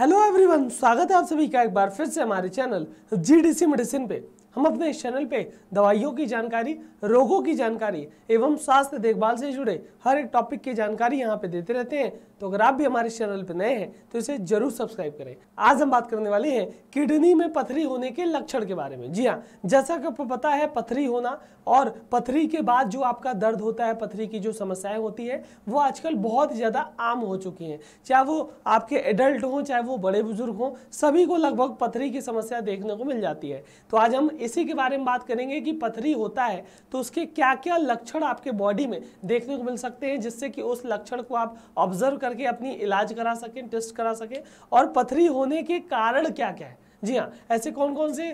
hello everyone स्वागत है आप सभी का एक बार फिर से हमारे चैनल जीडीसी मेडिसिन पे हम अपने इस चैनल पे दवाइयों की जानकारी रोगों की जानकारी एवं स्वास्थ्य देखभाल से जुड़े हर एक टॉपिक की जानकारी यहाँ पे देते रहते हैं तो अगर आप भी हमारे चैनल पे नए हैं तो इसे जरूर सब्सक्राइब करें आज हम बात करने वाले हैं किडनी में पथरी होने के लक्षण के बारे में जी हाँ जैसा कि आपको पता है पथरी होना और पथरी के बाद जो आपका दर्द होता है पथरी की जो समस्याएं होती है वो आजकल बहुत ज़्यादा आम हो चुकी हैं चाहे वो आपके एडल्ट हों चाहे वो बड़े बुजुर्ग हों सभी को लगभग पथरी की समस्या देखने को मिल जाती है तो आज हम इसी के बारे में बात करेंगे कि पथरी होता है तो उसके क्या क्या लक्षण आपके बॉडी में देखने को मिल सकते हैं जिससे कि उस लक्षण को आप ऑब्जर्व करके अपनी इलाज करा सकें टेस्ट करा सकें और पथरी होने के कारण क्या क्या है जी हाँ ऐसे कौन कौन से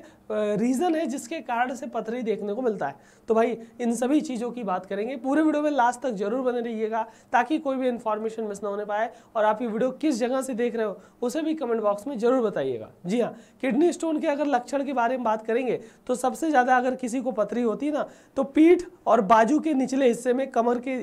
रीज़न है जिसके कारण से पथरी देखने को मिलता है तो भाई इन सभी चीज़ों की बात करेंगे पूरे वीडियो में लास्ट तक जरूर बने रहिएगा ताकि कोई भी इन्फॉर्मेशन मिस ना होने पाए और आप ये वीडियो किस जगह से देख रहे हो उसे भी कमेंट बॉक्स में जरूर बताइएगा जी हाँ किडनी स्टोन के अगर लक्षण के बारे में बात करेंगे तो सबसे ज़्यादा अगर किसी को पथरी होती ना तो पीठ और बाजू के निचले हिस्से में कमर के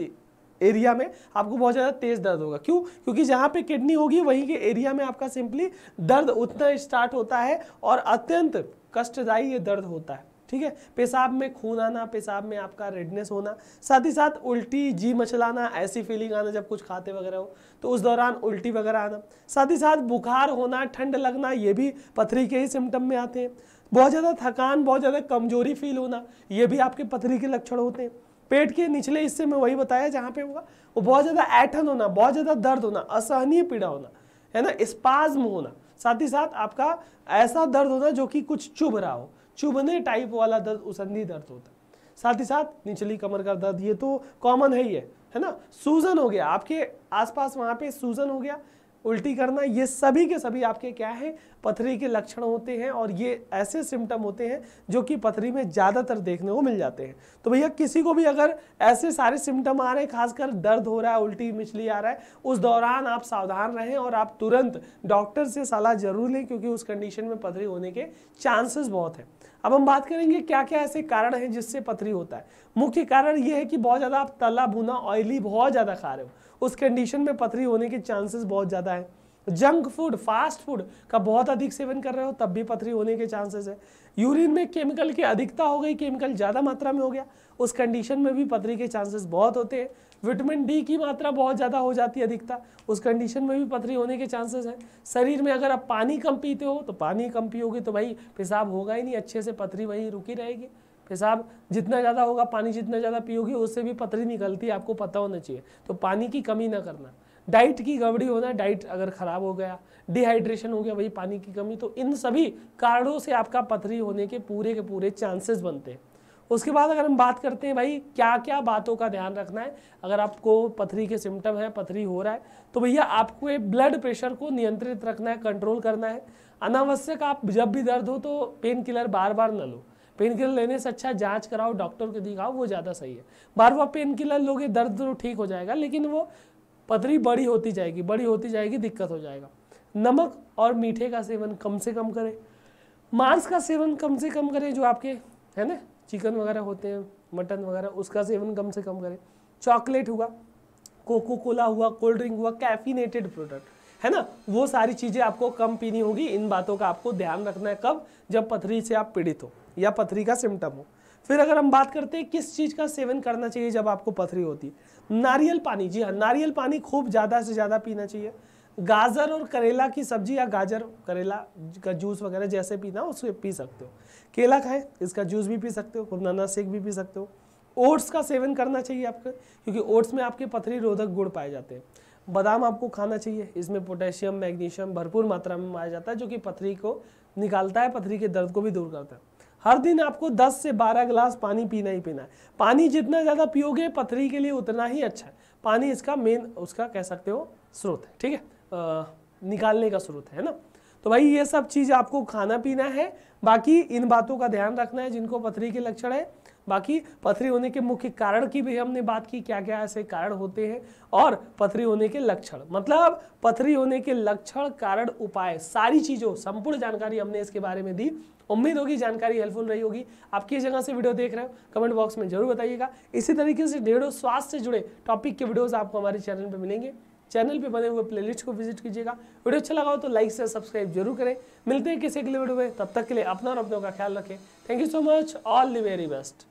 एरिया में आपको बहुत ज़्यादा तेज दर्द होगा क्यों क्योंकि जहाँ पे किडनी होगी वहीं के एरिया में आपका सिंपली दर्द उतना स्टार्ट होता है और अत्यंत कष्टदायी ये दर्द होता है ठीक है पेशाब में खून आना पेशाब में आपका रेडनेस होना साथ ही साथ उल्टी जी मचलाना ऐसी फीलिंग आना जब कुछ खाते वगैरह हो तो उस दौरान उल्टी वगैरह आना साथ ही साथ बुखार होना ठंड लगना ये भी पथरी के ही सिम्टम में आते हैं बहुत ज़्यादा थकान बहुत ज़्यादा कमजोरी फील होना ये भी आपके पथरी के लक्षण होते हैं पेट के निचले हिस्से में वही बताया जहाँ पे होगा वो बहुत ज़्यादा ऐठन होना बहुत ज़्यादा दर्द होना असहनीय पीड़ा होना है ना स्पाज्म होना साथ ही साथ आपका ऐसा दर्द होना जो कि कुछ चुभ रहा हो चुभने टाइप वाला दर्द उसंधी दर्द होता साथ ही साथ निचली कमर का दर्द ये तो कॉमन है ही है है ना सूजन हो गया आपके आसपास वहाँ पे सूजन हो गया उल्टी करना ये सभी के सभी आपके क्या है पथरी के लक्षण होते हैं और ये ऐसे सिम्टम होते हैं जो कि पथरी में ज़्यादातर देखने को मिल जाते हैं तो भैया किसी को भी अगर ऐसे सारे सिम्टम आ रहे हैं खासकर दर्द हो रहा है उल्टी मिचली आ रहा है उस दौरान आप सावधान रहें और आप तुरंत डॉक्टर से सलाह जरूर लें क्योंकि उस कंडीशन में पथरी होने के चांसेस बहुत हैं अब हम बात करेंगे क्या क्या ऐसे कारण हैं जिससे पथरी होता है मुख्य कारण ये है कि बहुत ज़्यादा आप तला भुना ऑयली बहुत ज़्यादा खा रहे हो उस कंडीशन में पथरी होने के चांसेस बहुत ज़्यादा है तो जंक फूड फास्ट फूड का बहुत अधिक सेवन कर रहे हो तब भी पथरी होने के चांसेस है यूरिन में केमिकल की अधिकता हो गई केमिकल ज़्यादा मात्रा में हो गया उस कंडीशन में भी पथरी के चांसेस बहुत होते हैं विटामिन डी की मात्रा बहुत ज़्यादा हो जाती है अधिकता उस कंडीशन में भी पथरी होने के चांसेस हैं शरीर में अगर आप पानी कम पीते हो तो पानी कम पियोगे तो भाई पेशाब होगा ही नहीं अच्छे से पथरी वहीं रुकी रहेगी पेशाब जितना ज़्यादा होगा पानी जितना ज़्यादा पियोगे उससे भी पथरी निकलती है आपको पता होना चाहिए तो पानी की कमी ना करना डाइट की गड़बड़ी होना डाइट अगर ख़राब हो गया डिहाइड्रेशन हो गया वही पानी की कमी तो इन सभी कारणों से आपका पथरी होने के पूरे के पूरे चांसेस बनते हैं उसके बाद अगर हम बात करते हैं भाई क्या क्या बातों का ध्यान रखना है अगर आपको पथरी के सिम्टम है पथरी हो रहा है तो भैया आपको ब्लड प्रेशर को नियंत्रित रखना है कंट्रोल करना है अनावश्यक आप जब भी दर्द हो तो पेन किलर बार बार न लो पेन किलर लेने से अच्छा जांच कराओ डॉक्टर को दिखाओ वो ज़्यादा सही है बार बार पेन किलर लोगे दर्द तो ठीक हो जाएगा लेकिन वो पथरी बड़ी होती जाएगी बड़ी होती जाएगी दिक्कत हो जाएगा नमक और मीठे का सेवन कम से कम करें मांस का सेवन कम से कम करें जो आपके है ना चिकन वगैरह होते हैं मटन वगैरह उसका सेवन कम से कम करें चॉकलेट हुआ कोको कोला हुआ कोल्ड ड्रिंक हुआ कैफिनेटेड प्रोडक्ट है ना वो सारी चीज़ें आपको कम पीनी होगी इन बातों का आपको ध्यान रखना है कब जब पथरी से आप पीड़ित हो या पथरी का सिम्टम हो फिर अगर हम बात करते हैं किस चीज़ का सेवन करना चाहिए जब आपको पथरी होती है नारियल पानी जी हाँ नारियल पानी खूब ज़्यादा से ज़्यादा पीना चाहिए गाजर और करेला की सब्जी या गाजर करेला का जूस वगैरह जैसे पीना हो उसे पी सकते हो केला खाएं इसका जूस भी पी सकते हो नाना सेक भी पी सकते हो ओट्स का सेवन करना चाहिए आपको क्योंकि ओट्स में आपके पथरी रोधक गुण पाए जाते हैं बादाम आपको खाना चाहिए इसमें पोटेशियम मैग्नीशियम भरपूर मात्रा में पाया जाता है जो कि पथरी को निकालता है पथरी के दर्द को भी दूर करता है हर दिन आपको 10 से 12 गिलास पानी पीना ही पीना है पानी जितना ज़्यादा पियोगे पथरी के लिए उतना ही अच्छा है पानी इसका मेन उसका कह सकते हो स्रोत है ठीक है निकालने का स्रोत है ना तो भाई ये सब चीज़ आपको खाना पीना है बाकी इन बातों का ध्यान रखना है जिनको पथरी के लक्षण है बाकी पथरी होने के मुख्य कारण की भी हमने बात की क्या क्या ऐसे कारण होते हैं और पथरी होने के लक्षण मतलब पथरी होने के लक्षण कारण उपाय सारी चीज़ों संपूर्ण जानकारी हमने इसके बारे में दी उम्मीद होगी जानकारी हेल्पफुल रही होगी आप किस जगह से वीडियो देख रहे हो कमेंट बॉक्स में जरूर बताइएगा इसी तरीके से ढेरों स्वास्थ्य से जुड़े टॉपिक के वीडियोज़ आपको हमारे चैनल पर मिलेंगे चैनल पे बने हुए प्लेलिस्ट को विजिट कीजिएगा वीडियो अच्छा लगा हो तो लाइक से सब्सक्राइब जरूर करें मिलते हैं किसी अगले वीडियो में तब तक के लिए अपना और अपनों का ख्याल रखें thank you so much all the very best